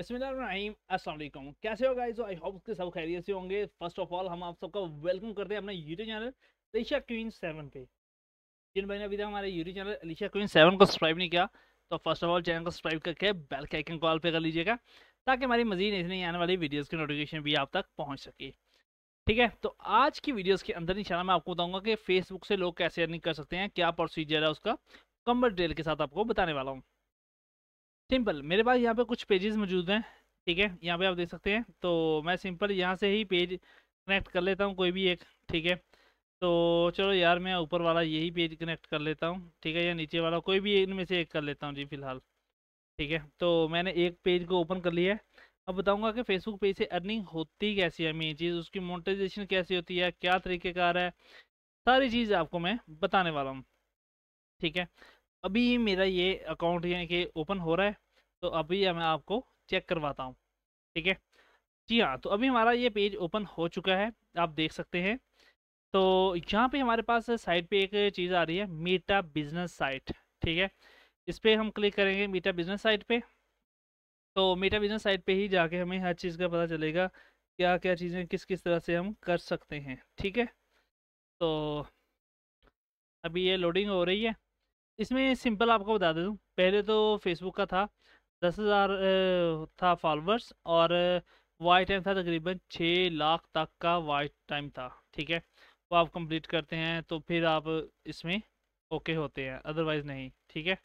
बसमीम असलम कैसे हो गाइज आई होप के सब खैरियत से होंगे फर्स्ट ऑफ ऑल हम आप सबका वेलकम करते हैं अपने YouTube channel Alisha Queen Seven पे जिन भाई ने अभी तक हमारे YouTube channel Alisha Queen seven को सब्सक्राइब नहीं किया तो फर्स्ट ऑफ ऑल चैनल को सब्सक्राइब करके बेल के आइकन कॉल पे कर लीजिएगा ताकि हमारी मजीद नहीं आने वाली वीडियोज़ की नोटिफिकेशन भी आप तक पहुँच सके ठीक है तो आज की वीडियोज़ के अंदर इंशाल्लाह मैं आपको बताऊँगा कि फेसबुक से लोग कैसे अर्निंग कर सकते हैं क्या प्रोसीजर है उसका कम्बर डिटेल के साथ आपको बताने वाला हूँ सिंपल मेरे पास यहाँ पे कुछ पेजेस मौजूद हैं ठीक है यहाँ पे आप देख सकते हैं तो मैं सिंपल यहाँ से ही पेज कनेक्ट कर लेता हूँ कोई भी एक ठीक है तो चलो यार मैं ऊपर वाला यही पेज कनेक्ट कर लेता हूँ ठीक है या नीचे वाला कोई भी इनमें से एक कर लेता हूँ जी फिलहाल ठीक है तो मैंने एक पेज को ओपन कर लिया है अब बताऊँगा कि फेसबुक पेज से अर्निंग होती कैसी है मेन चीज़ उसकी मोनिटाइजेशन कैसी होती है क्या तरीक़ेकार है सारी चीज़ आपको मैं बताने वाला हूँ ठीक है अभी मेरा ये अकाउंट यहाँ के ओपन हो रहा है तो अभी मैं आपको चेक करवाता हूँ ठीक है जी हाँ तो अभी हमारा ये पेज ओपन हो चुका है आप देख सकते हैं तो यहाँ पे हमारे पास साइट पे एक चीज़ आ रही है मीटा बिजनेस साइट ठीक है इस पर हम क्लिक करेंगे मीटा बिजनेस साइट पे तो मीटा बिजनेस साइट पे ही जाके हमें हर चीज़ का पता चलेगा क्या क्या चीज़ें किस किस तरह से हम कर सकते हैं ठीक है तो अभी ये लोडिंग हो रही है इसमें सिंपल आपको बता दे दूँ पहले तो फेसबुक का था दस हज़ार था फॉलोअर्स और वाइट टाइम था तकरीबन छः लाख तक का वाइट टाइम था ठीक है वो आप कंप्लीट करते हैं तो फिर आप इसमें ओके होते हैं अदरवाइज़ नहीं ठीक है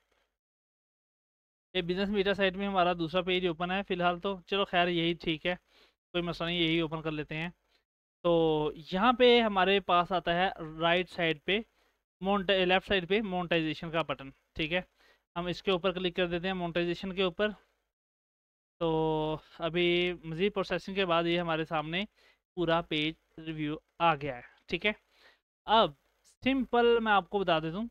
ये बिज़नेस मीटर साइट में हमारा दूसरा पेज ओपन है फ़िलहाल तो चलो खैर यही ठीक है कोई मसला नहीं यही ओपन कर लेते हैं तो यहाँ पे हमारे पास आता है राइट साइड पे मोन्ट लेफ्ट साइड पे मोनटाइजेशन का बटन ठीक है हम इसके ऊपर क्लिक कर देते हैं मोनटाइजेशन के ऊपर तो अभी मज़ीद प्रोसेसिंग के बाद ये हमारे सामने पूरा पेज रिव्यू आ गया है ठीक है अब सिंपल मैं आपको बता दे दूँ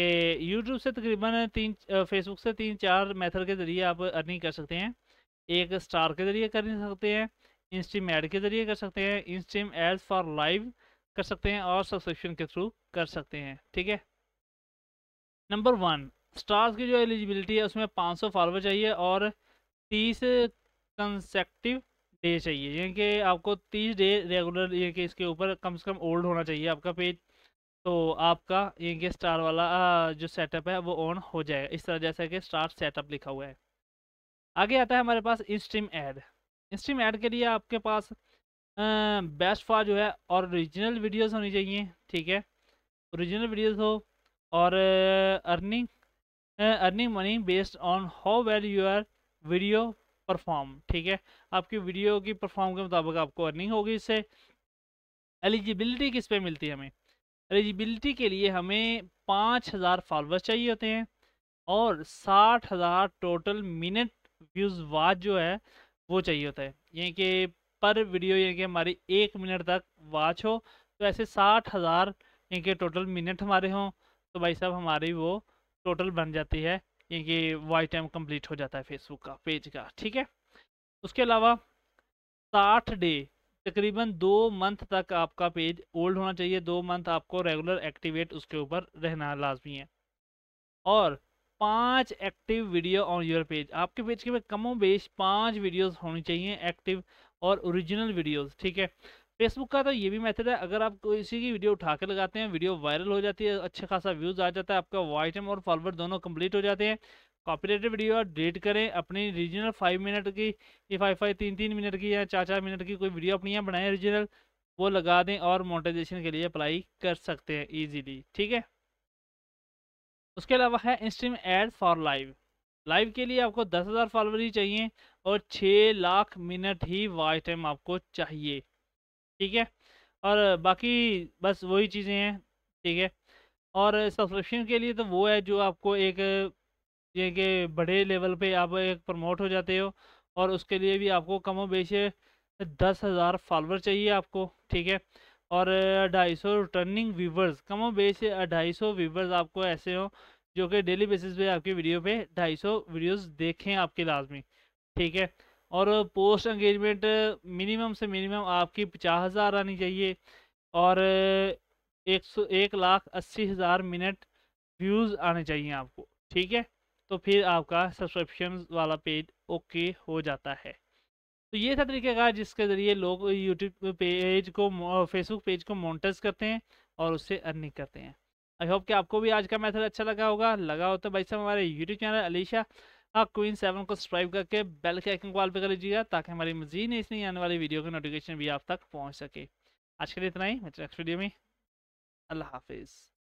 कि यूट्यूब से तकरीबन तीन फेसबुक से तीन चार मेथड के ज़रिए आप अर्निंग कर सकते हैं एक स्टार के ज़रिए कर सकते हैं इंस्टीम ऐड के ज़रिए कर सकते हैं इंस्ट्रीम एड्स फॉर लाइव कर सकते हैं और सब्सक्रिप्शन के थ्रू कर सकते हैं ठीक है नंबर वन स्टार्स की जो एलिजिबिलिटी है उसमें 500 फॉलोवर चाहिए और 30 कंसेक्टिव डे चाहिए यानी कि आपको 30 डे रेगुलर यानी कि इसके ऊपर कम से कम ओल्ड होना चाहिए आपका पेज तो आपका यानी कि स्टार वाला जो सेटअप है वो ऑन हो जाएगा इस तरह जैसा कि स्टार सेटअप लिखा हुआ है आगे आता है हमारे पास इंस्ट्रीम ऐड इंस्ट्रीम ऐड के लिए आपके पास बेस्ट फॉर जो है ओरिजिनल वीडियोस होनी चाहिए ठीक है ओरिजिनल वीडियोस हो और earning earning money based on how well your video perform ठीक है आपकी वीडियो की परफॉर्म के मुताबिक आपको अर्निंग होगी इससे एलिजिबिलिटी किस पे मिलती है हमें एलिजिबिलिटी के लिए हमें पाँच हज़ार फॉलोअर्स चाहिए होते हैं और साठ हज़ार टोटल मिनट व्यूज़ वाच जो है वो चाहिए होता है यानी कि पर वीडियो यानी कि हमारी एक मिनट तक वाच हो तो ऐसे साठ हज़ार यानी कि टोटल मिनट हमारे हों तो भाई साहब हमारी वो टोटल बन जाती है यानी कि वॉच टाइम कंप्लीट हो जाता है फेसबुक का पेज का ठीक है उसके अलावा साठ डे तकरीबन दो मंथ तक आपका पेज ओल्ड होना चाहिए दो मंथ आपको रेगुलर एक्टिवेट उसके ऊपर रहना लाजमी है और पांच active video on your page आपके पेज के पे कमो बेश पांच वीडियोस होनी चाहिए एक्टिव और ओरिजिनल वीडियोस ठीक है फेसबुक का तो ये भी मेथड है अगर आप किसी की वीडियो उठा के लगाते हैं वीडियो वायरल हो जाती है अच्छा खासा व्यूज़ आ जाता है आपका वाइटम और फॉरवर्ड दोनों कंप्लीट हो जाते हैं कॉपीराइट वीडियो आप डिलीट करें अपनी रीजनल फाइव मिनट की ये फाइव फाइव तीन तीन मिनट की या चार चार मिनट की कोई वीडियो अपनी यहाँ बनाएं रीजनल वो लगा दें और मोटिवेशन के लिए अप्लाई कर सकते हैं ईजीली ठीक है उसके अलावा है instream ad for live live के लिए आपको दस हज़ार फॉलोअर ही चाहिए और छः लाख मिनट ही वॉच टाइम आपको चाहिए ठीक है और बाकी बस वही चीज़ें हैं ठीक है और सब्सक्रिप्शन के लिए तो वो है जो आपको एक ये कि बड़े लेवल पे आप एक प्रमोट हो जाते हो और उसके लिए भी आपको कमो बेश दस हज़ार फॉलोअर चाहिए आपको ठीक है और ढाई सौ रिटर्निंग व्यूवर्स कमो बेश ढाई सौ व्यूवर्स आपको ऐसे हो जो कि डेली बेसिस पे आपकी वीडियो पे 250 वीडियोस देखें आपके लाजमी ठीक है और पोस्ट एंगेजमेंट मिनिमम से मिनिमम आपकी पचास हज़ार आनी चाहिए और एक सौ एक लाख अस्सी हज़ार मिनट व्यूज़ आने चाहिए आपको ठीक है तो फिर आपका सब्सक्रिप्शन वाला पेज ओके हो जाता है तो ये था का जिसके ज़रिए लोग यूट्यूब पेज को फेसबुक पेज को मोन्टस करते हैं और उससे अर्निंग करते हैं आई होप कि आपको भी आज का मैथड अच्छा लगा होगा लगा हो तो भाई साहब हमारे यूट्यूब चैनल अलीशा आप क्वीन सेवन को सब्सक्राइब करके बेल के आइकन कॉल पर पे कर लीजिएगा ताकि हमारी मजीद नहीं आने वाली वीडियो की नोटिफिकेशन भी आप तक पहुँच सके आज के लिए इतना ही नेक्स्ट वीडियो में अल्लाह हाफिज़